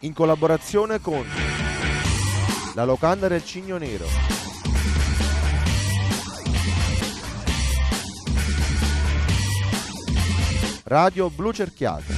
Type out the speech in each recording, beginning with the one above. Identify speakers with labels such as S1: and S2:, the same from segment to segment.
S1: in collaborazione con la locanda del Cigno Nero. Radio Blu Cerchiata.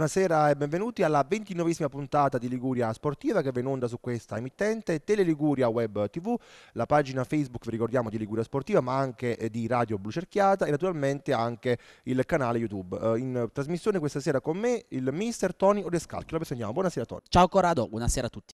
S1: Buonasera e benvenuti alla ventinovesima puntata di Liguria Sportiva che è in onda su questa emittente Tele Liguria Web TV, la pagina Facebook, vi ricordiamo, di Liguria Sportiva ma anche eh, di Radio Blu Cerchiata e naturalmente anche il canale YouTube. Eh, in trasmissione questa sera con me il mister Tony Odescalchi, lo presentiamo. Buonasera Tony. Ciao Corrado, buonasera a tutti.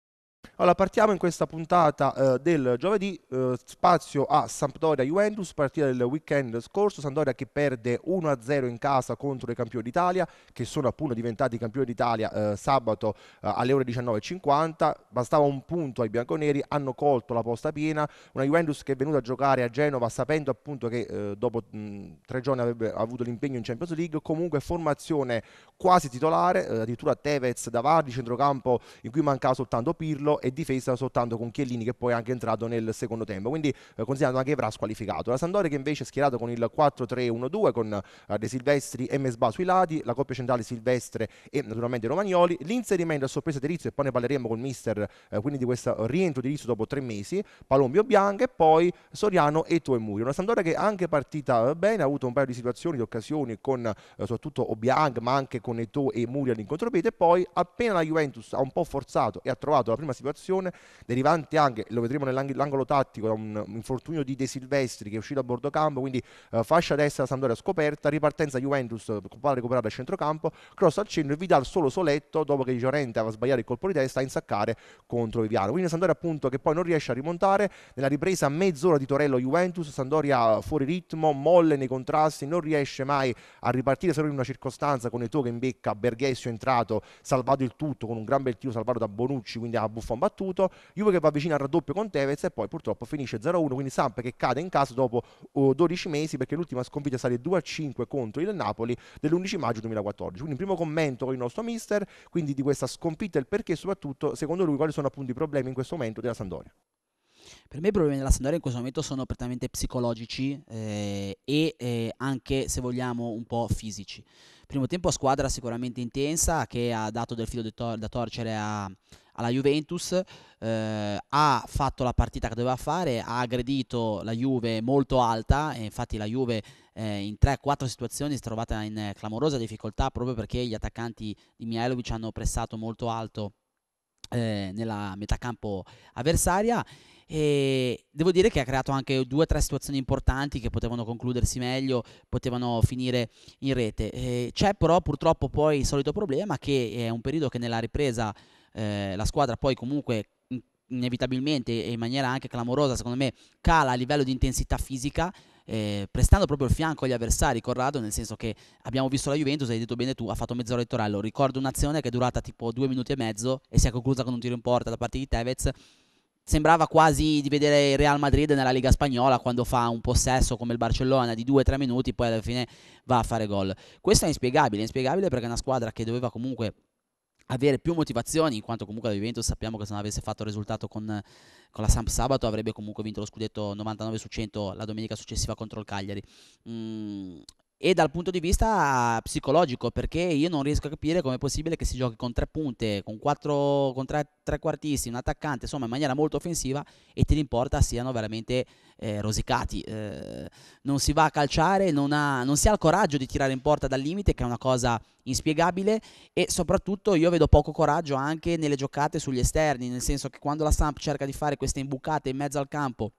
S1: Allora, partiamo in questa puntata eh, del giovedì, eh, spazio a Sampdoria-Juventus, partita del weekend scorso, Sampdoria che perde 1-0 in casa contro i campioni d'Italia, che sono appunto diventati campioni d'Italia eh, sabato eh, alle ore 19.50, bastava un punto ai bianconeri, hanno colto la posta piena, una Juventus che è venuta a giocare a Genova sapendo appunto che eh, dopo mh, tre giorni avrebbe avuto l'impegno in Champions League, comunque formazione quasi titolare, eh, addirittura Tevez davanti, centrocampo in cui mancava soltanto Pirlo, Castello e difesa soltanto con Chiellini che poi è anche entrato nel secondo tempo quindi eh, considerando anche Evra squalificato la Sandoria che invece è schierata con il 4-3-1-2 con eh, De Silvestri e Mesba sui lati la coppia centrale Silvestre e naturalmente Romagnoli l'inserimento a sorpresa di Rizzo e poi ne parleremo con mister eh, quindi di questo rientro di Rizzo dopo tre mesi Palombio Bianca e poi Soriano e Toemuri una Sandoria che è anche partita eh, bene ha avuto un paio di situazioni di occasioni con eh, soprattutto Obiang ma anche con Eto e Muri all'incontro e poi appena la Juventus ha un po' forzato e ha trovato la prima situazione, derivante anche, lo vedremo nell'angolo tattico, da un infortunio di De Silvestri che è uscito a bordo campo, quindi eh, fascia destra Sandoria scoperta, ripartenza Juventus, palla recuperata a centrocampo, cross al centro e Vidal solo soletto dopo che Giorente aveva sbagliato il colpo di testa a insaccare contro Viviano. Quindi Sandoria appunto che poi non riesce a rimontare, nella ripresa mezz'ora di Torello Juventus, Sandoria fuori ritmo, molle nei contrasti, non riesce mai a ripartire solo in una circostanza con Eto che becca Berghessio entrato, salvato il tutto con un gran bel tiro salvato da Bonucci, quindi ha buffato Buffon battuto, Juve che va vicino al raddoppio con Tevez e poi purtroppo finisce 0-1, quindi Samp che cade in casa dopo oh, 12 mesi perché l'ultima sconfitta sale 2-5 contro il Napoli dell'11 maggio 2014. Quindi primo commento con il nostro mister, quindi di questa sconfitta e il perché soprattutto secondo lui quali sono appunto i problemi in questo momento della Sandoria. Per me i problemi
S2: della Sandoria in questo momento sono prettamente psicologici eh, e eh, anche, se vogliamo, un po' fisici. Primo tempo squadra sicuramente intensa che ha dato del filo da torcere a, alla Juventus, eh, ha fatto la partita che doveva fare, ha aggredito la Juve molto alta e infatti la Juve eh, in 3-4 situazioni si è trovata in clamorosa difficoltà proprio perché gli attaccanti di Mihailovic hanno pressato molto alto eh, nella metà campo avversaria e devo dire che ha creato anche due o tre situazioni importanti che potevano concludersi meglio, potevano finire in rete. Eh, c'è però purtroppo poi il solito problema che è un periodo che nella ripresa eh, la squadra poi comunque inevitabilmente e in maniera anche clamorosa secondo me cala a livello di intensità fisica eh, prestando proprio il fianco agli avversari Corrado nel senso che abbiamo visto la Juventus hai detto bene tu ha fatto mezz'ora di torello ricordo un'azione che è durata tipo due minuti e mezzo e si è conclusa con un tiro in porta da parte di Tevez sembrava quasi di vedere il Real Madrid nella Liga Spagnola quando fa un possesso come il Barcellona di 2-3 minuti poi alla fine va a fare gol questo è inspiegabile è inspiegabile perché è una squadra che doveva comunque avere più motivazioni, in quanto comunque la Juventus sappiamo che se non avesse fatto il risultato con, con la Samp sabato avrebbe comunque vinto lo scudetto 99 su 100 la domenica successiva contro il Cagliari. Mm, e dal punto di vista psicologico, perché io non riesco a capire come è possibile che si giochi con tre punte, con, quattro, con tre, tre quartisti, un attaccante, insomma in maniera molto offensiva e ti l'importa siano veramente eh, rosicati. Eh, non si va a calciare, non, ha, non si ha il coraggio di tirare in porta dal limite, che è una cosa inspiegabile e soprattutto io vedo poco coraggio anche nelle giocate sugli esterni, nel senso che quando la Stamp cerca di fare queste imbucate in mezzo al campo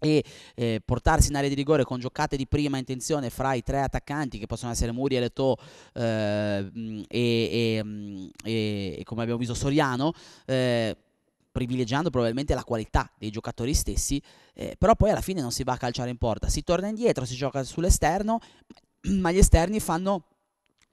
S2: e eh, portarsi in area di rigore con giocate di prima intenzione fra i tre attaccanti che possono essere Muriel eh, mm, e To eh, e, mm, e, e, come abbiamo visto Soriano eh, privilegiando probabilmente la qualità dei giocatori stessi eh, però poi alla fine non si va a calciare in porta si torna indietro, si gioca sull'esterno ma gli esterni fanno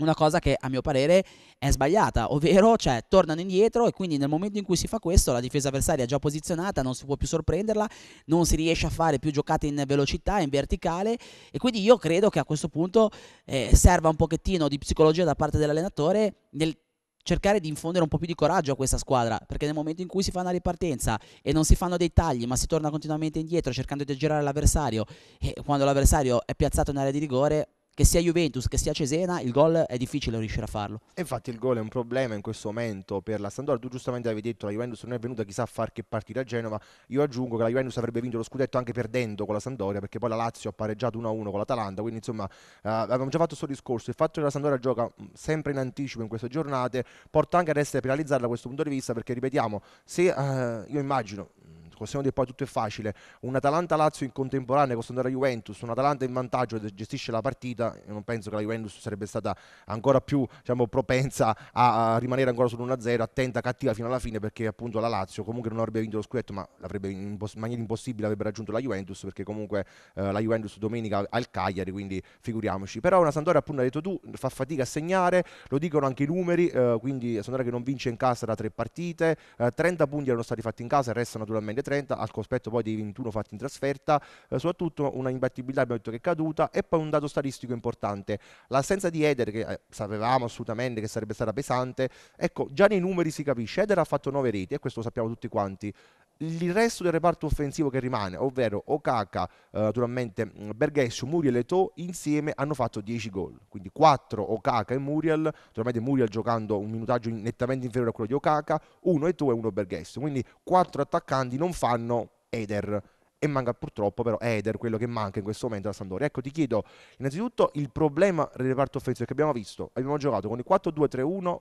S2: una cosa che a mio parere è sbagliata, ovvero cioè, tornano indietro e quindi nel momento in cui si fa questo la difesa avversaria è già posizionata, non si può più sorprenderla, non si riesce a fare più giocate in velocità, in verticale e quindi io credo che a questo punto eh, serva un pochettino di psicologia da parte dell'allenatore nel cercare di infondere un po' più di coraggio a questa squadra, perché nel momento in cui si fa una ripartenza e non si fanno dei tagli, ma si torna continuamente indietro cercando di aggirare l'avversario e quando l'avversario è piazzato in area di rigore che sia Juventus, che sia Cesena, il
S1: gol è difficile riuscire a farlo. infatti il gol è un problema in questo momento per la Sandoria. Tu giustamente avevi detto che la Juventus non è venuta chissà a far che partire a Genova. Io aggiungo che la Juventus avrebbe vinto lo scudetto anche perdendo con la Sandoria, perché poi la Lazio ha pareggiato 1-1 con l'Atalanta. Quindi insomma eh, avevamo già fatto questo discorso. Il fatto che la Sandoria gioca mm, sempre in anticipo in queste giornate porta anche ad essere penalizzata da questo punto di vista, perché ripetiamo, se eh, io immagino possiamo dire poi tutto è facile, un Atalanta-Lazio in contemporanea con la Juventus, un Atalanta in vantaggio e gestisce la partita, io non penso che la Juventus sarebbe stata ancora più diciamo, propensa a, rimanere ancora sull'1-0, attenta, cattiva fino alla fine perché appunto la Lazio comunque non avrebbe vinto lo scudetto ma l'avrebbe in, maniera impossibile avrebbe raggiunto la Juventus perché comunque eh, la Juventus domenica ha il Cagliari, quindi figuriamoci. Però una Sandoria appunto ha detto tu, fa fatica a segnare, lo dicono anche i numeri, eh, quindi Sandoria che non vince in casa da tre partite, eh, 30 punti erano stati fatti in casa, restano naturalmente 30 al cospetto poi dei 21 fatti in trasferta, eh, soprattutto una imbattibilità abbiamo detto che è caduta e poi un dato statistico importante, l'assenza di Eder che eh, sapevamo assolutamente che sarebbe stata pesante, ecco già nei numeri si capisce, Eder ha fatto 9 reti e questo lo sappiamo tutti quanti, il resto del reparto offensivo che rimane, ovvero Okaka, eh, naturalmente mm, Berghesio, Muriel e To insieme hanno fatto 10 gol, quindi 4 Okaka e Muriel, naturalmente Muriel giocando un minutaggio nettamente inferiore a quello di Okaka, 1 e To e 1 Berghesio, quindi 4 attaccanti non fanno Eder e manca purtroppo però Eder, quello che manca in questo momento alla Sandoria. Ecco, ti chiedo innanzitutto il problema del reparto offensivo che abbiamo visto. Abbiamo giocato con il 4-2-3-1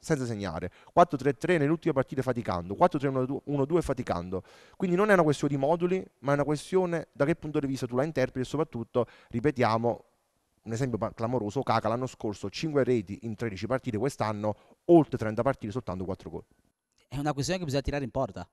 S1: senza segnare, 4-3-3 nell'ultima partita faticando, 4-3-1-2 faticando. Quindi non è una questione di moduli, ma è una questione da che punto di vista tu la interpreti e soprattutto, ripetiamo, un esempio clamoroso, Caca l'anno scorso 5 reti in 13 partite, quest'anno oltre 30 partite, soltanto 4 gol.
S2: È una questione che bisogna tirare in porta,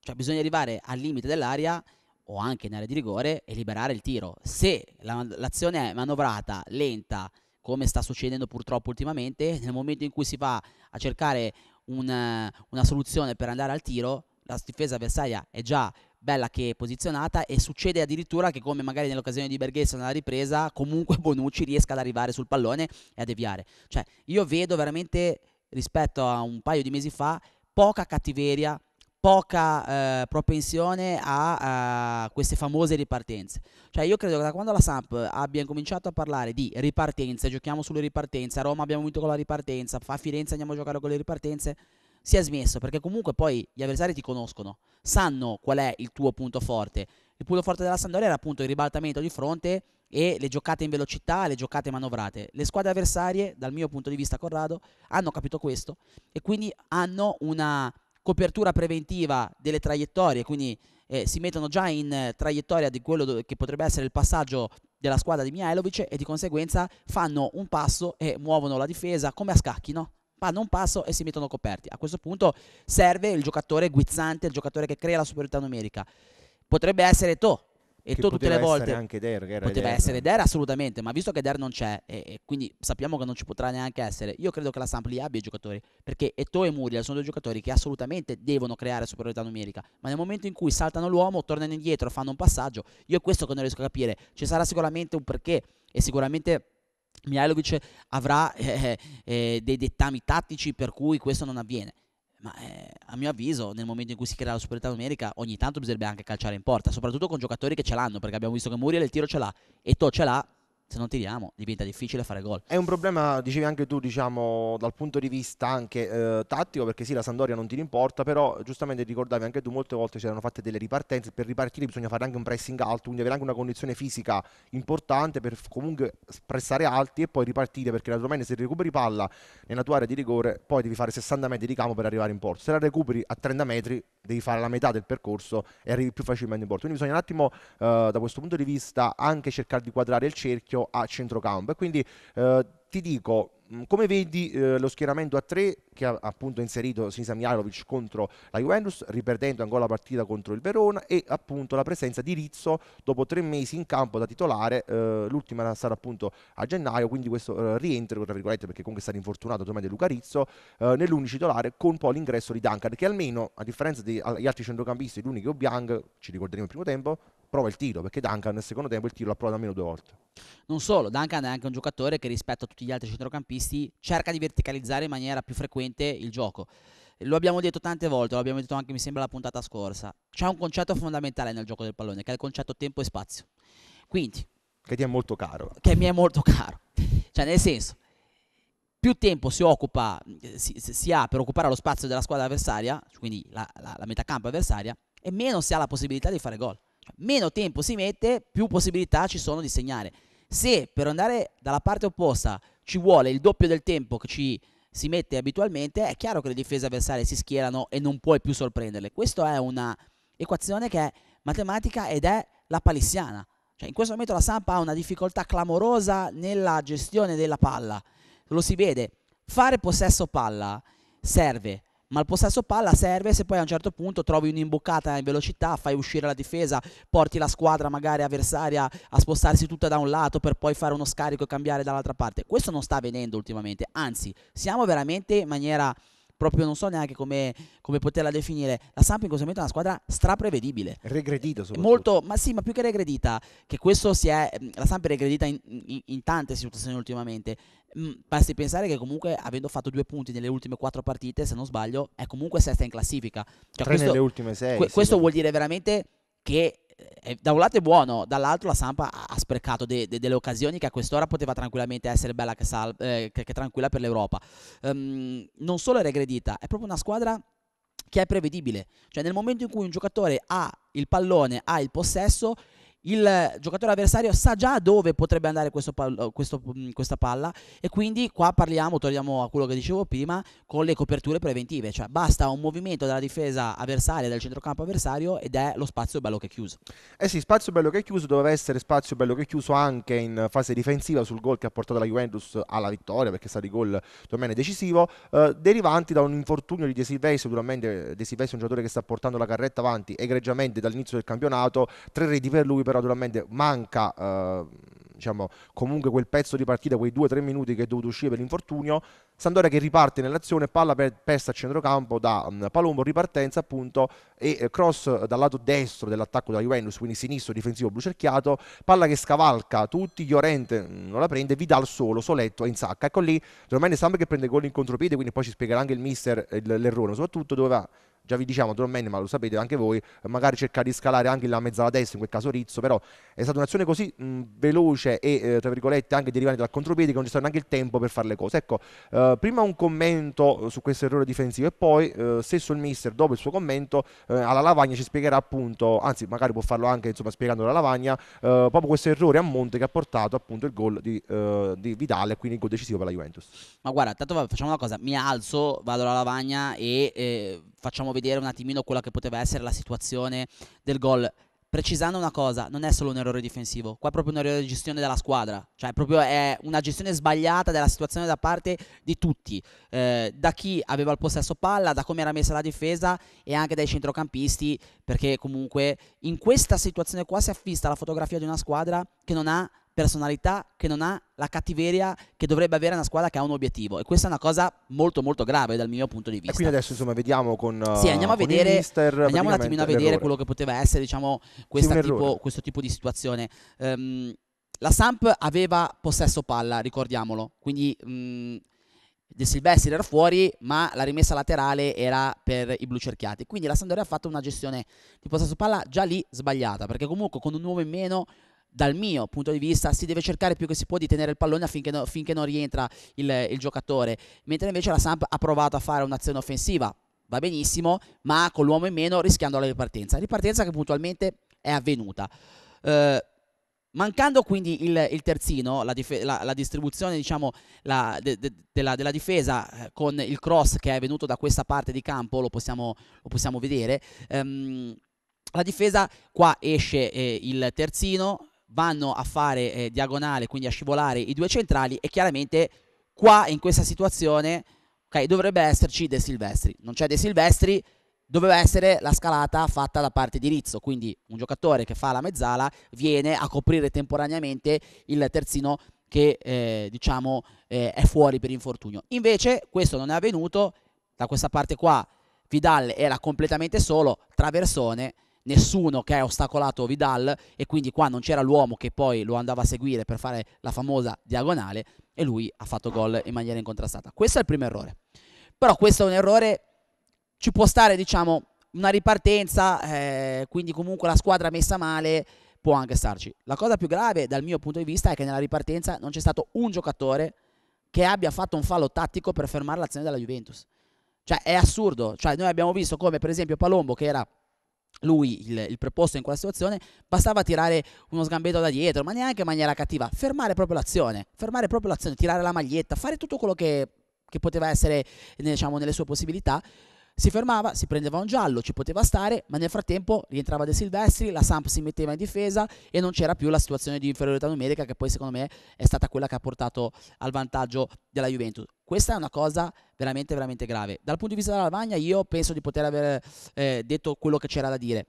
S1: cioè bisogna arrivare al limite dell'area o anche in area di rigore
S2: e liberare il tiro. Se la, l'azione è manovrata, lenta, come sta succedendo purtroppo ultimamente, nel momento in cui si va a cercare una, eh, una soluzione per andare al tiro, la difesa avversaria è già bella che è posizionata e succede addirittura che come magari nell'occasione di Berghessa nella ripresa comunque Bonucci riesca ad arrivare sul pallone e a deviare cioè io vedo veramente rispetto a un paio di mesi fa poca cattiveria poca eh, propensione a, a, eh, queste famose ripartenze. Cioè io credo che da quando la Samp abbia cominciato a parlare di ripartenze, giochiamo sulle ripartenze, a Roma abbiamo vinto con la ripartenza, a Firenze andiamo a giocare con le ripartenze, si è smesso perché comunque poi gli avversari ti conoscono, sanno qual è il tuo punto forte. Il punto forte della Sampdoria era appunto il ribaltamento di fronte e le giocate in velocità, le giocate manovrate. Le squadre avversarie, dal mio punto di vista Corrado, hanno capito questo e quindi hanno una copertura preventiva delle traiettorie, quindi eh, si mettono già in eh, traiettoria di quello che potrebbe essere il passaggio della squadra di Mihailovic e di conseguenza fanno un passo e muovono la difesa come a scacchi, no? Fanno un passo e si mettono coperti. A questo punto serve il giocatore guizzante, il giocatore che crea la superiorità numerica. Potrebbe essere To, e tu tutte le volte... Poteva essere anche Der. Poteva Der. essere Der assolutamente, ma visto che Der non c'è e, e, quindi sappiamo che non ci potrà neanche essere, io credo che la Sampli abbia i giocatori, perché Eto e Muriel sono due giocatori che assolutamente devono creare superiorità numerica, ma nel momento in cui saltano l'uomo, tornano indietro, fanno un passaggio, io è questo che non riesco a capire, ci sarà sicuramente un perché e sicuramente... Mihailovic avrà eh, eh, eh dei dettami tattici per cui questo non avviene ma eh, a mio avviso, nel momento in cui si crea la superiorità numerica, ogni tanto bisognerebbe anche calciare in porta, soprattutto con giocatori che ce l'hanno, perché abbiamo visto che Muriel il tiro ce l'ha, e To ce l'ha, se non tiriamo diventa difficile fare gol.
S1: È un problema, dicevi anche tu, diciamo, dal punto di vista anche eh, tattico, perché sì, la Sandoria non ti importa, però giustamente ricordavi anche tu, molte volte c'erano fatte delle ripartenze, per ripartire bisogna fare anche un pressing alto, quindi avere anche una condizione fisica importante per comunque pressare alti e poi ripartire, perché naturalmente se recuperi palla nella tua area di rigore, poi devi fare 60 metri di campo per arrivare in porta, se la recuperi a 30 metri devi fare la metà del percorso e arrivi più facilmente in porto. Quindi bisogna un attimo, eh, da questo punto di vista, anche cercare di quadrare il cerchio a centrocampo. E quindi eh, ti dico, Mm, come vedi eh, lo schieramento a tre che ha appunto inserito Sinisa Mihailovic contro la Juventus, riperdendo ancora la partita contro il Verona e appunto la presenza di Rizzo dopo tre mesi in campo da titolare, eh, l'ultima sarà appunto a gennaio, quindi questo eh, rientro tra virgolette perché comunque sarà stato infortunato naturalmente Luca Rizzo eh, nell'unico titolare con poi l'ingresso di Duncan che almeno a differenza degli altri centrocampisti, l'unico Biang, ci ricorderemo il primo tempo, prova il tiro, perché Duncan nel secondo tempo il tiro l'ha provato almeno due volte.
S2: Non solo, Duncan è anche un giocatore che rispetto a tutti gli altri centrocampisti cerca di verticalizzare in maniera più frequente il gioco. Lo abbiamo detto tante volte, lo abbiamo detto anche mi sembra la puntata scorsa. C'è un concetto fondamentale nel gioco del pallone, che è il concetto tempo e spazio. Quindi, che ti è molto caro. Che mi è molto caro. Cioè, nel senso, più tempo si occupa, si, si ha per occupare lo spazio della squadra avversaria, quindi la, la, la metà campo avversaria, e meno si ha la possibilità di fare gol meno tempo si mette, più possibilità ci sono di segnare. Se per andare dalla parte opposta ci vuole il doppio del tempo che ci si mette abitualmente, è chiaro che le difese avversarie si schierano e non puoi più sorprenderle. Questa è una equazione che è matematica ed è la palissiana. Cioè, in questo momento la Sampa ha una difficoltà clamorosa nella gestione della palla. Lo si vede. Fare possesso palla serve ma il possesso palla serve se poi a un certo punto trovi un'imboccata in velocità, fai uscire la difesa, porti la squadra magari avversaria a spostarsi tutta da un lato per poi fare uno scarico e cambiare dall'altra parte. Questo non sta avvenendo ultimamente, anzi siamo veramente in maniera proprio non so neanche come, come poterla definire. La Samp in questo momento è una squadra straprevedibile. Regredita soprattutto. Molto, ma sì, ma più che regredita, che questo si è, mm, la Samp è regredita in, in, in tante situazioni ultimamente. Mm, basti pensare che comunque avendo fatto due punti nelle ultime quattro partite, se non sbaglio, è comunque sesta in classifica. Cioè, Tre questo, nelle ultime sei. Que- questo sì, vuol dire veramente che eh, da un lato è buono, dall'altro la Sampa ha sprecato de, de, delle occasioni che a quest'ora poteva tranquillamente essere bella che, sal, eh, che, che tranquilla per l'Europa. Um, non solo è regredita, è proprio una squadra che è prevedibile. Cioè nel momento in cui un giocatore ha il pallone, ha il possesso, il giocatore avversario sa già dove potrebbe andare pal- questo, mm, questa palla e quindi qua parliamo, torniamo a quello che dicevo prima, con le coperture preventive, cioè basta un movimento della
S1: difesa avversaria, del centrocampo avversario ed è lo spazio bello che è chiuso. Eh sì, spazio bello che è chiuso doveva essere spazio bello che è chiuso anche in fase difensiva sul gol che ha portato la Juventus alla vittoria perché è stato il gol domani decisivo, eh, derivanti da un infortunio di De Silvestri, sicuramente De Silvestri è un giocatore che sta portando la carretta avanti egregiamente dall'inizio del campionato, tre reti per lui però naturalmente manca eh, diciamo, comunque quel pezzo di partita, quei 2-3 minuti che è dovuto uscire per l'infortunio. Sandoria che riparte nell'azione, palla persa a centrocampo da mm, Palombo, ripartenza appunto e eh, cross dal lato destro dell'attacco della Juventus, quindi sinistro difensivo blu cerchiato, palla che scavalca tutti, Llorente mm, non la prende, Vidal solo, Soletto e sacca. Ecco lì, Romani Samba che prende gol in contropiede, quindi poi ci spiegherà anche il mister l'errore, soprattutto dove va già vi diciamo naturalmente, ma lo sapete anche voi, eh, magari cercare di scalare anche la mezzala destra, in quel caso Rizzo, però è stata un'azione così mh, veloce e eh, tra virgolette anche derivante dal contropiede che non c'è stato neanche il tempo per fare le cose. Ecco, eh, prima un commento eh, su questo errore difensivo e poi eh, stesso il mister dopo il suo commento eh, alla lavagna ci spiegherà appunto, anzi magari può farlo anche insomma spiegando la lavagna, proprio questo errore a monte che ha portato appunto il gol di, di Vidale, quindi il gol decisivo per la Juventus.
S2: Ma guarda, tanto facciamo una cosa, mi alzo, vado alla lavagna e facciamo vedere un attimino quella che poteva essere la situazione del gol precisando una cosa, non è solo un errore difensivo, qua è proprio un errore di gestione della squadra, cioè proprio è una gestione sbagliata della situazione da parte di tutti, eh, da chi aveva il possesso palla, da come era messa la difesa e anche dai centrocampisti, perché comunque in questa situazione qua si affista la fotografia di una squadra che non ha personalità, che non ha la cattiveria che dovrebbe avere una squadra che ha un obiettivo. E questa è una cosa molto molto grave dal mio punto di vista. E quindi adesso insomma vediamo con uh, Sì, eh, andiamo a vedere mister, andiamo un attimino a vedere l'errore. quello che poteva essere, diciamo, sì, tipo, questo tipo di situazione. Um, la Samp aveva possesso palla, ricordiamolo. Quindi um, De Silvestri era fuori, ma la rimessa laterale era per i blu cerchiati. Quindi la Sampdoria ha fatto una gestione di possesso palla già lì sbagliata, perché comunque con un uomo in meno dal mio punto di vista si deve cercare più che si può di tenere il pallone affinché no, finché non rientra il, il giocatore, mentre invece la Samp ha provato a fare un'azione offensiva, va benissimo, ma con l'uomo in meno rischiando la ripartenza. Ripartenza che puntualmente è avvenuta. Eh, mancando quindi il, il terzino, la, la, la, distribuzione diciamo, la, de, de, della, della, difesa eh, con il cross che è venuto da questa parte di campo, lo possiamo, lo possiamo vedere. Ehm, la difesa, qua esce eh, il terzino, vanno a fare eh, diagonale, quindi a scivolare i due centrali e chiaramente qua in questa situazione okay, dovrebbe esserci De Silvestri. Non c'è De Silvestri, doveva essere la scalata fatta da parte di Rizzo, quindi un giocatore che fa la mezzala viene a coprire temporaneamente il terzino che eh, diciamo eh, è fuori per infortunio. Invece questo non è avvenuto, da questa parte qua Vidal era completamente solo, traversone nessuno che ha ostacolato Vidal e quindi qua non c'era l'uomo che poi lo andava a seguire per fare la famosa diagonale e lui ha fatto gol in maniera incontrastata. Questo è il primo errore. Però questo è un errore, ci può stare diciamo una ripartenza, eh, quindi comunque la squadra messa male può anche starci. La cosa più grave dal mio punto di vista è che nella ripartenza non c'è stato un giocatore che abbia fatto un fallo tattico per fermare l'azione della Juventus. Cioè è assurdo, cioè noi abbiamo visto come per esempio Palombo che era lui il, il, preposto in quella situazione, bastava tirare uno sgambetto da dietro, ma neanche in maniera cattiva, fermare proprio l'azione, fermare proprio l'azione, tirare la maglietta, fare tutto quello che, che poteva essere eh, diciamo, nelle sue possibilità si fermava, si prendeva un giallo, ci poteva stare, ma nel frattempo rientrava De Silvestri, la Samp si metteva in difesa e non c'era più la situazione di inferiorità numerica che poi secondo me è stata quella che ha portato al vantaggio della Juventus. Questa è una cosa veramente, veramente grave. Dal punto di vista della Lavagna io penso di poter aver eh, detto quello che c'era da dire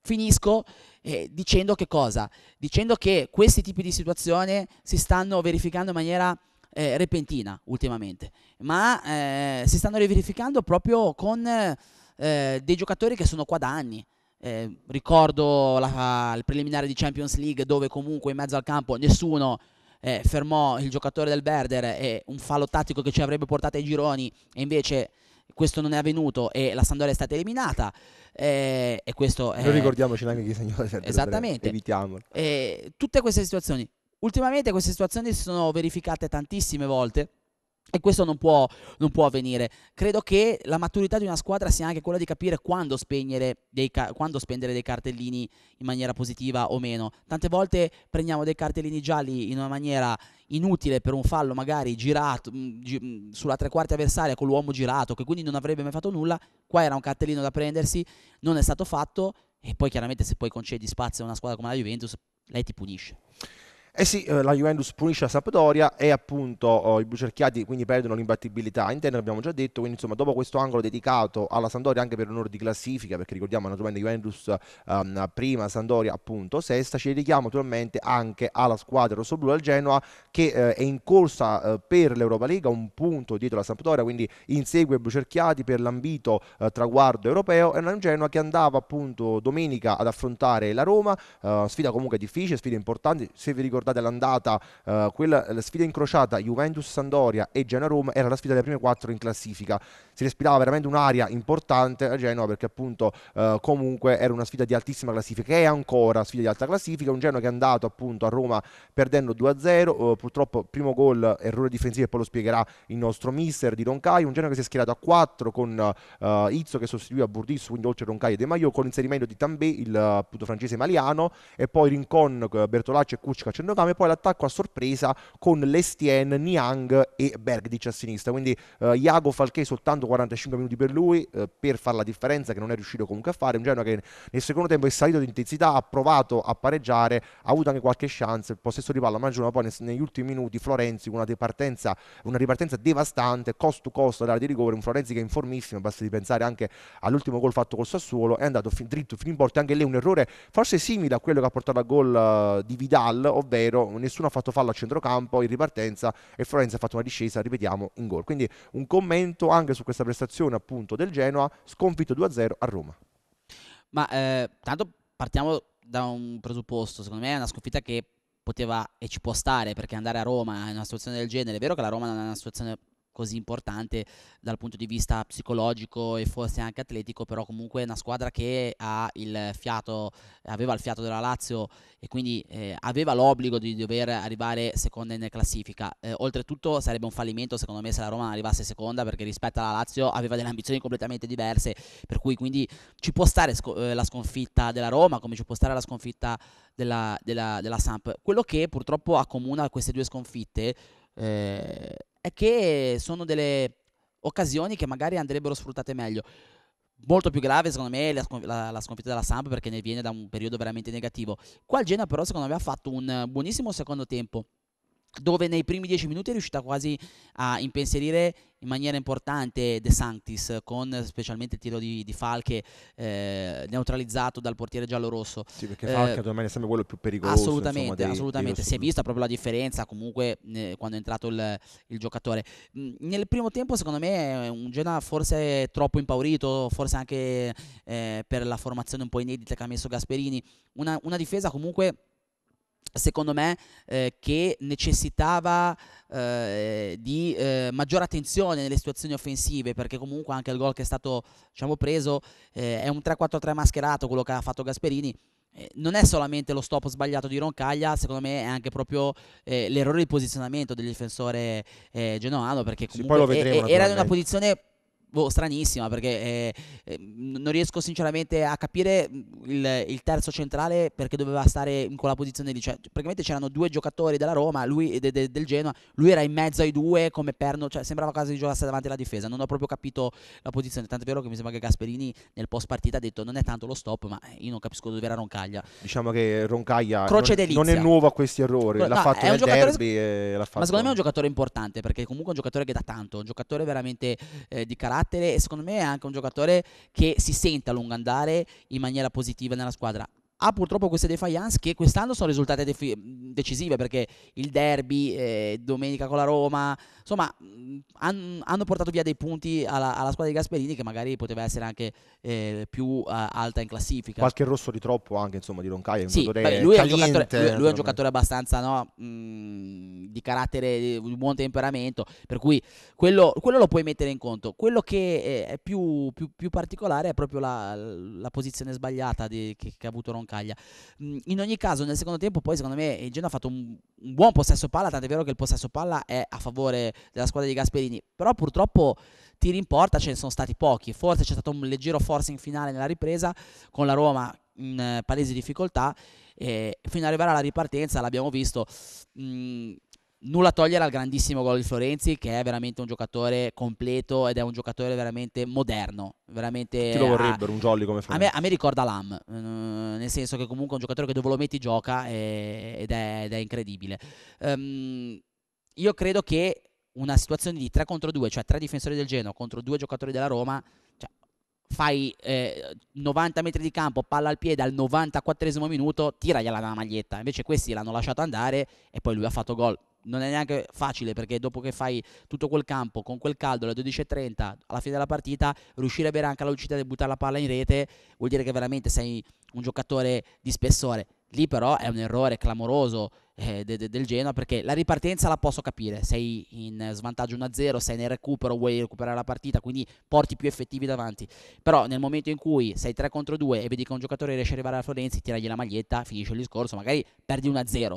S2: finisco eh, dicendo che cosa? Dicendo che questi tipi di situazioni si stanno verificando in maniera eh, repentina ultimamente, ma eh, si stanno riverificando proprio con eh, dei giocatori che sono qua da anni. Eh, ricordo la, il preliminare di Champions League dove comunque in mezzo al campo nessuno eh, fermò il giocatore del Werder e un fallo tattico che ci avrebbe portato ai gironi e invece questo non è avvenuto e la Sandoria è stata eliminata. Eh, e questo non è... ricordiamoci neanche chi segnò la Esattamente. Evitiamolo. Eh, tutte queste situazioni. Ultimamente queste situazioni si sono verificate tantissime volte. E questo non può, non può, avvenire. Credo che la maturità di una squadra sia anche quella di capire quando, dei, quando, spendere dei cartellini in maniera positiva o meno. Tante volte prendiamo dei cartellini gialli in una maniera inutile per un fallo magari girato mm, gi- mm, sulla tre quarti avversaria con l'uomo girato, che quindi non avrebbe mai fatto nulla. Qua era un cartellino da prendersi, non è stato fatto e poi chiaramente se poi concedi spazio a una squadra come la Juventus, lei ti punisce.
S1: Eh sì, eh, la Juventus punisce la Sampdoria e appunto oh, i blucerchiati quindi perdono l'imbattibilità interna, abbiamo già detto, quindi insomma dopo questo angolo dedicato alla Sampdoria anche per onore di classifica, perché ricordiamo naturalmente Juventus um, prima, Sampdoria appunto sesta, ci dedichiamo naturalmente anche alla squadra rossoblu del Genoa che eh, è in corsa eh, per l'Europa League, un punto dietro la Sampdoria, quindi insegue i blucerchiati per l'ambito eh, traguardo europeo, è un Genoa che andava appunto domenica ad affrontare la Roma, eh, sfida comunque difficile, sfida importante, se vi ricordate ricordate l'andata, eh, quella, la sfida incrociata Juventus-Sandoria e Genoa-Roma era la sfida delle prime quattro in classifica. Si respirava veramente un'aria importante a Genoa perché appunto eh, comunque era una sfida di altissima classifica e ancora sfida di alta classifica. Un Genoa che è andato appunto a Roma perdendo 2-0, eh, purtroppo primo gol errore difensivo e poi lo spiegherà il nostro mister di Roncai. Un Genoa che si è schierato a 4 con eh, Izzo che sostituiva Burdis, quindi oltre Roncai e De Maio con l'inserimento di Tambè, il appunto francese maliano e poi Rincon, eh, Bertolacci e Kucic che Novame, poi l'attacco a sorpresa con Lestien, Niang e Bergdic a sinistra. Quindi eh, Iago Falché soltanto 45 minuti per lui eh, per fare la differenza che non è riuscito comunque a fare. Un Genoa che nel secondo tempo è salito di intensità, ha provato a pareggiare, ha avuto anche qualche chance, il possesso di palla, ma poi negli ultimi minuti Florenzi una, una ripartenza devastante, cost to cost dall'area di rigore, un Florenzi che è informissimo, basta di pensare anche all'ultimo gol fatto col Sassuolo, è andato fin, dritto fino in porta, anche lì un errore forse simile a quello che ha portato al gol uh, di Vidal, ovvero Barbero, nessuno ha fatto fallo a centrocampo in ripartenza e Florenzi ha fatto una discesa, ripetiamo, in gol. Quindi un commento anche su questa prestazione appunto del Genoa, sconfitto 2-0 a Roma.
S2: Ma eh, tanto partiamo da un presupposto, secondo me è una sconfitta che poteva e ci può stare perché andare a Roma in una situazione del genere, è vero che la Roma è una situazione così importante dal punto di vista psicologico e forse anche atletico, però comunque è una squadra che ha il fiato, aveva il fiato della Lazio e quindi eh, aveva l'obbligo di dover arrivare seconda in classifica. Eh, oltretutto sarebbe un fallimento secondo me se la Roma non arrivasse seconda perché rispetto alla Lazio aveva delle ambizioni completamente diverse, per cui quindi ci può stare sco- eh, la sconfitta della Roma come ci può stare la sconfitta della, della, della Samp. Quello che purtroppo accomuna queste due sconfitte eh, è che sono delle occasioni che magari andrebbero sfruttate meglio. Molto più grave, secondo me, la, la, la sconfitta della Samp perché ne viene da un periodo veramente negativo. Qua il Genoa, però, secondo me, ha fatto un buonissimo secondo tempo dove nei primi dieci minuti è riuscita quasi a impensierire in maniera importante De Sanctis con specialmente il tiro di, di Falche eh, neutralizzato dal portiere giallo-rosso. Sì, perché Falche eh, domani è sempre quello più pericoloso. Assolutamente, insomma, dei, assolutamente. Dei si è vista proprio la differenza comunque eh, quando è entrato il, il giocatore. Mm, nel primo tempo secondo me è un Genoa forse troppo impaurito, forse anche eh, per la formazione un po' inedita che ha messo Gasperini, una, una difesa comunque secondo me, eh, che necessitava eh, di eh, maggiore attenzione nelle situazioni offensive, perché comunque anche il gol che è stato diciamo, preso eh, è un 3-4-3 mascherato, quello che ha fatto Gasperini. Eh, non è solamente lo stop sbagliato di Roncaglia, secondo me è anche proprio eh, l'errore di posizionamento del difensore genovano, perché comunque sì, vedremo, è, era in una posizione boh, stranissima perché eh, eh, non riesco sinceramente a capire mhmm, il, il, terzo centrale perché doveva stare in quella posizione lì. Cioè, praticamente c'erano due giocatori della Roma lui, de, de, del Genoa, lui era in mezzo ai due come perno, cioè, sembrava quasi di giocasse davanti alla difesa. Non ho proprio capito la posizione. Tanto è vero che mi sembra che Gasperini nel post partita ha detto non è tanto lo stop, ma eh, io non capisco dove era Roncaglia.
S1: Diciamo che Roncaglia Croce non, non è nuovo a questi errori, l'ha no, fatto nel giocatore... derby. E l'ha fatto... Ma secondo
S2: me è un giocatore importante perché comunque è un giocatore che dà tanto, un giocatore veramente eh, di carattere carattere e secondo me è anche un giocatore che si sente a lungo andare in maniera positiva nella squadra ha purtroppo queste defiance che quest'anno sono risultate defi- decisive perché il derby, eh, domenica con la Roma, insomma, mm, han- hanno portato via dei punti alla-, alla-, squadra di Gasperini che magari poteva essere anche eh, più uh, alta in classifica. Qualche
S1: rosso di troppo anche insomma di Roncaia. Sì, vabbè, lui, lui, è un
S2: giocatore abbastanza no, mh, mm, di carattere, di buon temperamento, per cui quello, quello, lo puoi mettere in conto. Quello che eh, è più, più, più particolare è proprio la, la posizione sbagliata di, che, che ha avuto Roncaia Roncaglia. Mm, in ogni caso, nel secondo tempo, poi secondo me il Genoa ha fatto un, un buon possesso palla, tant'è vero che il possesso palla è a favore della squadra di Gasperini, però purtroppo tiri in porta ce ne sono stati pochi, forse c'è stato un leggero forcing finale nella ripresa con la Roma in eh, palese difficoltà e fino ad arrivare alla ripartenza l'abbiamo visto. Mh, mm, Nulla togliere al grandissimo gol di Florenzi, che è veramente un giocatore completo ed è un giocatore veramente moderno. Veramente Tutti lo vorrebbero, a, un jolly come Florenzi. A me, a me ricorda Lam, eh, nel senso che comunque è un giocatore che dove lo metti gioca e, eh, ed, è, ed, è, incredibile. Um, io credo che una situazione di 3 contro 2, cioè 3 difensori del Genoa contro 2 giocatori della Roma, cioè fai eh, 90 metri di campo, palla al piede al 94 minuto, tiragliela dalla maglietta. Invece questi l'hanno lasciato andare e poi lui ha fatto gol non è neanche facile perché dopo che fai tutto quel campo con quel caldo alle 12.30 alla fine della partita riuscire a bere anche la lucidità di buttare la palla in rete vuol dire che veramente sei un giocatore di spessore lì però è un errore clamoroso eh, de, de, del Genoa perché la ripartenza la posso capire sei in svantaggio 1-0 sei nel recupero vuoi recuperare la partita quindi porti più effettivi davanti però nel momento in cui sei 3 contro 2 e vedi che un giocatore riesce a arrivare a Florenzi tiragli la maglietta finisce il discorso magari perdi 1-0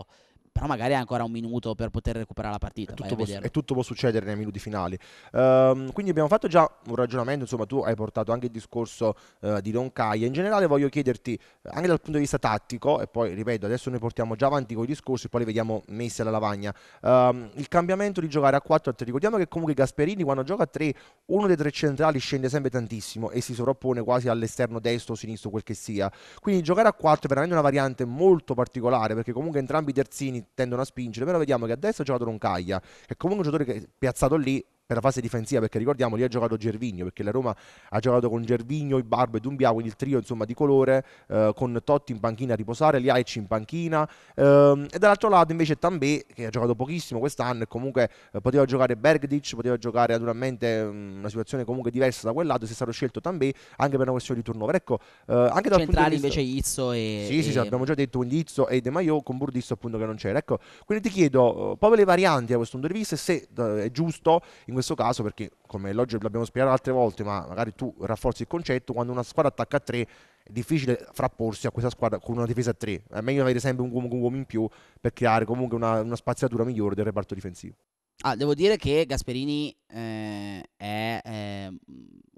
S1: però magari ha ancora un minuto per poter recuperare la partita. E tutto, può, tutto può succedere nei minuti finali. Um, quindi abbiamo fatto già un ragionamento, insomma tu hai portato anche il discorso uh, di Roncaia. In generale voglio chiederti, anche dal punto di vista tattico, e poi ripeto, adesso noi portiamo già avanti con i discorsi, poi li vediamo messi alla lavagna, um, il cambiamento di giocare a 4 a 3. Ricordiamo che comunque Gasperini quando gioca a 3, uno dei tre centrali scende sempre tantissimo e si sovrappone quasi all'esterno destro o sinistro, quel che sia. Quindi giocare a 4 è veramente una variante molto particolare perché comunque entrambi i terzini tendono a spingere, però vediamo che adesso destra ha giocato Roncaglia, che è comunque un giocatore che piazzato lì per la fase difensiva, perché ricordiamo lì ha giocato Gervigno, perché la Roma ha giocato con Gervigno, il Barbo e Dumbia, quindi il trio insomma, di colore, eh, con Totti in panchina a riposare, Liaic in panchina, ehm, e dall'altro lato invece Tambè, che ha giocato pochissimo quest'anno e comunque eh, poteva giocare Bergdic, poteva giocare naturalmente mm, una situazione comunque diversa da quell'altro, si è stato scelto Tambè anche per una questione di turnover. Ecco, eh, anche dal Centrali punto di vista... invece Izzo e... Sì, sì, sì, abbiamo già detto quindi Izzo e De Maio con Burdisso appunto che non c'era. Ecco, quindi ti chiedo, eh, proprio le varianti a questo punto di vista, se eh, è giusto in questo questo caso perché, come logico l'abbiamo spiegato altre volte, ma magari tu rafforzi il concetto, quando una squadra attacca a 3 è difficile frapporsi a questa squadra con una difesa a 3. È meglio avere sempre un uomo, un uomo in più per creare comunque una, una spaziatura migliore del reparto difensivo.
S2: Ah, devo dire che Gasperini eh, è eh,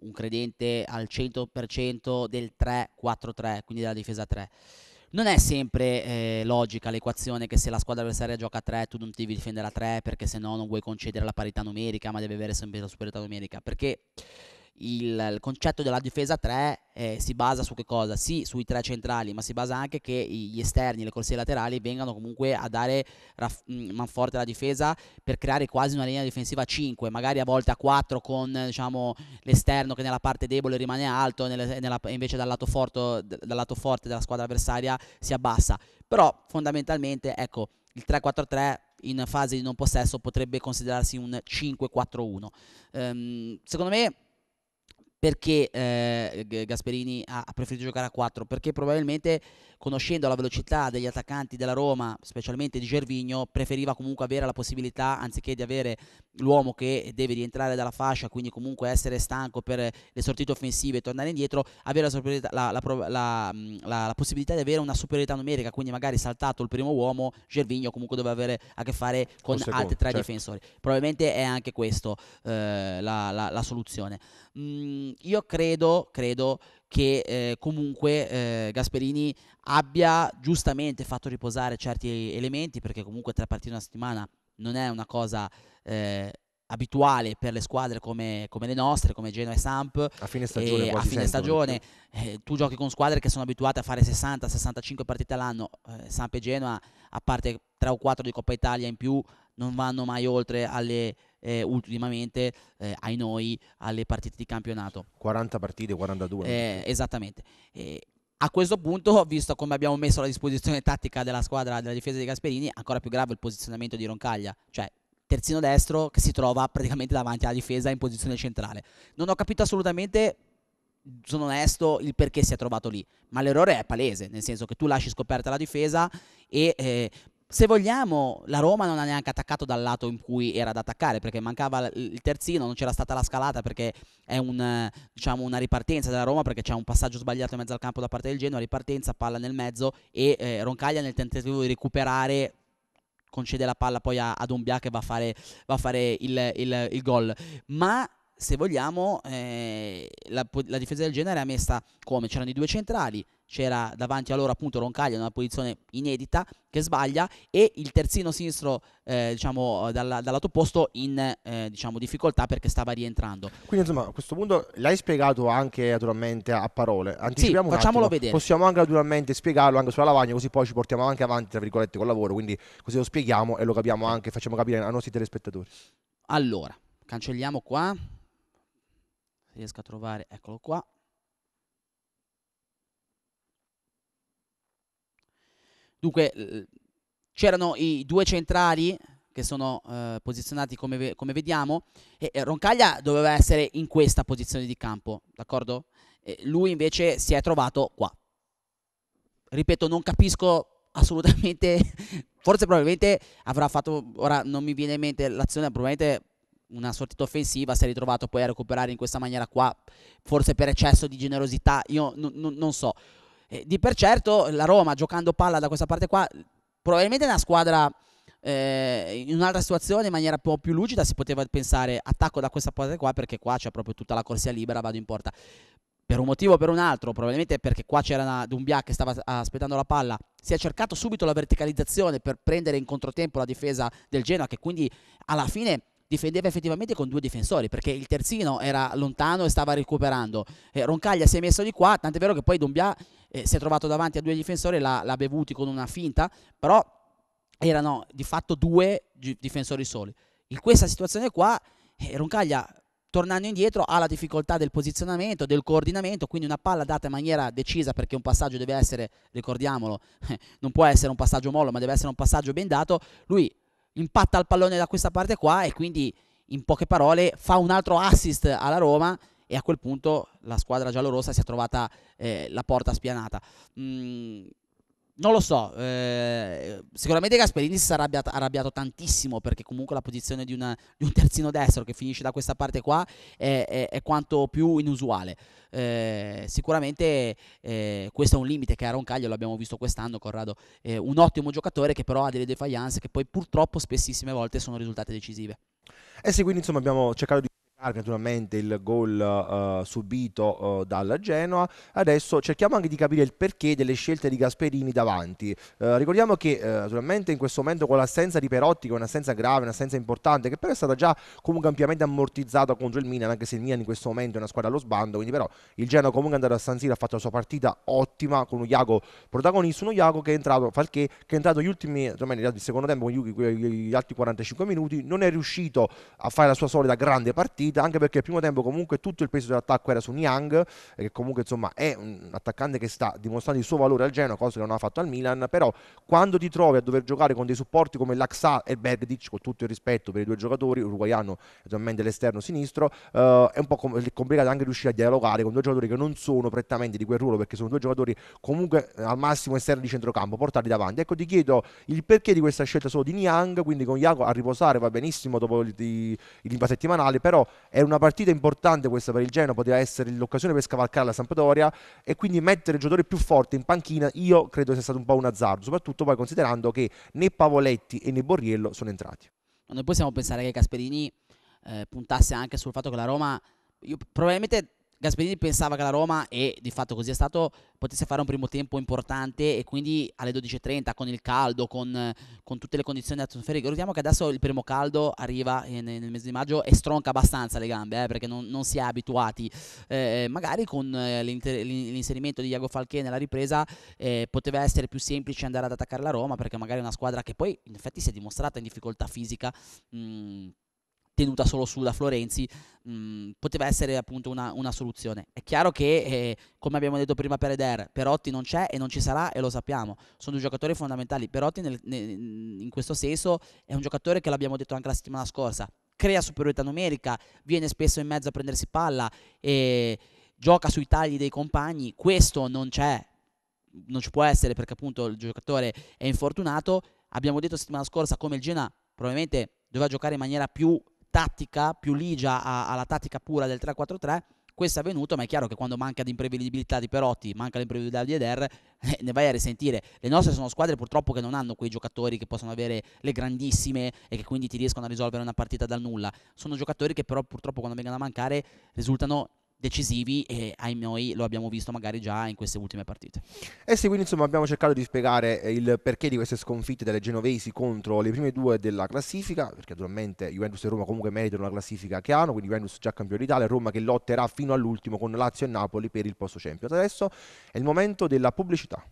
S2: un credente al 100% del 3-4-3, quindi della difesa 3 non è sempre eh, logica l'equazione che se la squadra avversaria gioca a 3 tu non devi difendere a 3 perché se no non vuoi concedere la parità numerica ma devi avere sempre la superiorità numerica perché il, il concetto della difesa 3 eh, si basa su che cosa? Sì, sui tre centrali, ma si basa anche che gli esterni, le corsie laterali vengano comunque a dare raff- mm, manforte alla difesa per creare quasi una linea difensiva 5, magari a volte a 4 con diciamo, l'esterno che nella parte debole rimane alto e nella, invece dal lato, forte, dal lato forte della squadra avversaria si abbassa. Però fondamentalmente, ecco, il 3-4-3 in fase di non possesso potrebbe considerarsi un 5-4-1. Ehm, secondo me perché eh, Gasperini ha, preferito giocare a 4? Perché probabilmente conoscendo la velocità degli attaccanti della Roma, specialmente di Gervigno, preferiva comunque avere la possibilità, anziché di avere l'uomo che deve rientrare dalla fascia, quindi comunque essere stanco per le sortite offensive e tornare indietro, avere la, la, mm, la, la, possibilità di avere una superiorità numerica, quindi magari saltato il primo uomo, Gervigno comunque doveva avere a che fare con secondo, altri tre certo. difensori. Probabilmente è anche questa eh, la, soluzione. Mm, io credo, credo che eh, comunque eh, Gasperini abbia giustamente fatto riposare certi elementi, perché comunque tre partite una settimana non è una cosa eh, abituale per le squadre come, come, le nostre, come Genoa e Samp. A fine stagione. A fine stagione eh, tu giochi con squadre che sono abituate a fare 60-65 partite all'anno. Eh, Samp e Genoa, a parte tre o quattro di Coppa Italia in più, non vanno mai oltre alle eh, ultimamente eh, ai noi alle partite di campionato.
S1: 40 partite, 42. Eh,
S2: esattamente. Eh, a questo punto, visto come abbiamo messo la disposizione tattica della squadra della difesa di Gasperini, ancora più grave il posizionamento di Roncaglia, cioè terzino destro che si trova praticamente davanti alla difesa in posizione centrale. Non ho capito assolutamente sono onesto, il perché si è trovato lì. Ma l'errore è palese, nel senso che tu lasci scoperta la difesa e eh, se vogliamo, la Roma non ha neanche attaccato dal lato in cui era da attaccare perché mancava il terzino, non c'era stata la scalata perché è un, diciamo, una ripartenza della Roma perché c'è un passaggio sbagliato in mezzo al campo da parte del Genoa, ripartenza, palla nel mezzo e eh, Roncaglia nel tentativo di recuperare concede la palla poi a, ad Umbia che va a fare, va a fare il, il, il gol. Ma se vogliamo, eh, la, la difesa del Genoa era messa come? C'erano i due centrali, c'era davanti a loro appunto Roncaglia in una posizione inedita che sbaglia e il terzino sinistro eh, diciamo dalla, dal lato opposto in eh, diciamo, difficoltà perché stava rientrando
S1: quindi insomma a questo punto l'hai spiegato anche naturalmente a parole anticipiamo sì, facciamolo attimo. vedere possiamo anche naturalmente spiegarlo anche sulla lavagna così poi ci portiamo anche avanti tra virgolette col lavoro quindi così lo spieghiamo e lo capiamo anche facciamo capire ai nostri telespettatori
S2: allora cancelliamo qua riesco a trovare eccolo qua Dunque, c'erano i due centrali che sono eh, posizionati come, ve- come, vediamo e Roncaglia doveva essere in questa posizione di campo, d'accordo? E lui invece si è trovato qua. Ripeto, non capisco assolutamente, forse probabilmente avrà fatto, ora non mi viene in mente l'azione, probabilmente una sortita offensiva, si è ritrovato poi a recuperare in questa maniera qua, forse per eccesso di generosità, io n- n- non so. E di per certo la Roma, giocando palla da questa parte qua, probabilmente una squadra eh, in un'altra situazione, in maniera un po' più lucida, si poteva pensare attacco da questa parte qua perché qua c'è proprio tutta la corsia libera, vado in porta. Per un motivo o per un altro, probabilmente perché qua c'era una, Dumbia che stava aspettando la palla, si è cercato subito la verticalizzazione per prendere in controtempo la difesa del Genoa che quindi alla fine difendeva effettivamente con due difensori perché il terzino era lontano e stava recuperando. Eh, Roncaglia si è messo di qua, tant'è vero che poi Dombia eh, si è trovato davanti a due difensori, l'ha, l'ha bevuti con una finta, però erano di fatto due difensori soli. In questa situazione qua eh, Roncaglia tornando indietro ha la difficoltà del posizionamento, del coordinamento, quindi una palla data in maniera decisa perché un passaggio deve essere, ricordiamolo, non può essere un passaggio mollo, ma deve essere un passaggio ben dato, lui impatta il pallone da questa parte qua e quindi in poche parole fa un altro assist alla Roma e a quel punto la squadra giallorossa si è trovata eh, la porta spianata. Mm, non lo so, eh, sicuramente Gasperini si sarà arrabbiato, arrabbiato, tantissimo perché comunque la posizione di, una, di, un terzino destro che finisce da questa parte qua è, è, è quanto più inusuale. Eh, sicuramente eh, questo è un limite che Aaron Caglio l'abbiamo visto quest'anno, Corrado, eh, un ottimo giocatore che però ha delle defiance che poi purtroppo spessissime volte sono risultate decisive.
S1: Eh sì, quindi insomma abbiamo cercato di naturalmente il gol uh, subito uh, eh, dalla Genoa. Adesso cerchiamo anche di capire il perché delle scelte di Gasperini davanti. Uh, ricordiamo che naturalmente in questo momento con l'assenza di Perotti, che è un'assenza grave, un'assenza importante, che però è stata già comunque ampiamente ammortizzata contro il Milan, anche se il Milan in questo momento è una squadra allo sbando, quindi però il Genoa comunque è andato a San Siro, ha fatto la sua partita ottima con un Iago protagonista, uno Iago che è entrato, Falché, che è entrato gli ultimi, naturalmente il secondo tempo con gli, gli altri 45 minuti, non è riuscito a fare la sua solita grande partita, partita, anche perché il primo tempo comunque tutto il peso dell'attacco era su Niang, che comunque insomma è un attaccante che sta dimostrando il suo valore al Genoa, cosa che non ha fatto al Milan, però quando ti trovi a dover giocare con dei supporti come l'Axa e Bergdic, con tutto il rispetto per i due giocatori, uruguaiano naturalmente l'esterno sinistro, eh, è un po' com- complicato anche riuscire a dialogare con due giocatori che non sono prettamente di quel ruolo, perché sono due giocatori comunque eh, al massimo esterni di centrocampo, portarli davanti. Ecco, ti chiedo il perché di questa scelta solo di Niang, quindi con Iago a riposare va benissimo dopo l'impa settimanale, però era una partita importante questa per il Genoa, poteva essere l'occasione per scavalcare la Sampdoria e quindi mettere il giocatore più forte in panchina io credo sia stato un po' un azzardo, soprattutto poi considerando che né Pavoletti e né Borriello sono entrati.
S2: noi possiamo pensare che Casperini eh, puntasse anche sul fatto che la Roma, io, probabilmente Gasperini pensava che la Roma, e di fatto così è stato, potesse fare un primo tempo importante e quindi alle 12.30 con il caldo, con, con tutte le condizioni atmosferiche. Ricordiamo che adesso il primo caldo arriva in, eh, nel mese di maggio e stronca abbastanza le gambe eh, perché non, non, si è abituati. Eh, eh magari con eh, l'inserimento di Iago Falché nella ripresa eh, poteva essere più semplice andare ad attaccare la Roma perché magari è una squadra che poi in effetti si è dimostrata in difficoltà fisica. Mh, mm, tenuta solo sulla Florenzi mh, mm, poteva essere appunto una, una, soluzione. È chiaro che, eh, come abbiamo detto prima per Eder, Perotti non c'è e non ci sarà e lo sappiamo, sono due giocatori fondamentali. Perotti nel, nel, in questo senso è un giocatore che l'abbiamo detto anche la settimana scorsa, crea superiorità numerica, viene spesso in mezzo a prendersi palla e gioca sui tagli dei compagni, questo non c'è, non ci può essere perché appunto il giocatore è infortunato. Abbiamo detto la settimana scorsa come il Gena probabilmente doveva giocare in maniera più tattica più ligia a, alla tattica pura del 3-4-3 questo è avvenuto, ma è chiaro che quando manca di imprevedibilità di Perotti, manca l'imprevedibilità di Eder, eh, ne vai a risentire. Le nostre sono squadre purtroppo che non hanno quei giocatori che possono avere le grandissime e che quindi ti riescono a risolvere una partita dal nulla. Sono giocatori che però purtroppo quando vengono a mancare risultano decisivi e ahimè lo abbiamo visto magari già in
S1: queste ultime partite. Eh sì, quindi insomma abbiamo cercato di spiegare eh, il perché di queste sconfitte delle genovesi contro le prime due della classifica, perché naturalmente Juventus e Roma comunque meritano la classifica che hanno, quindi Juventus già campione d'Italia, Roma che lotterà fino all'ultimo con Lazio e Napoli per il posto Champions. Adesso è il momento della pubblicità.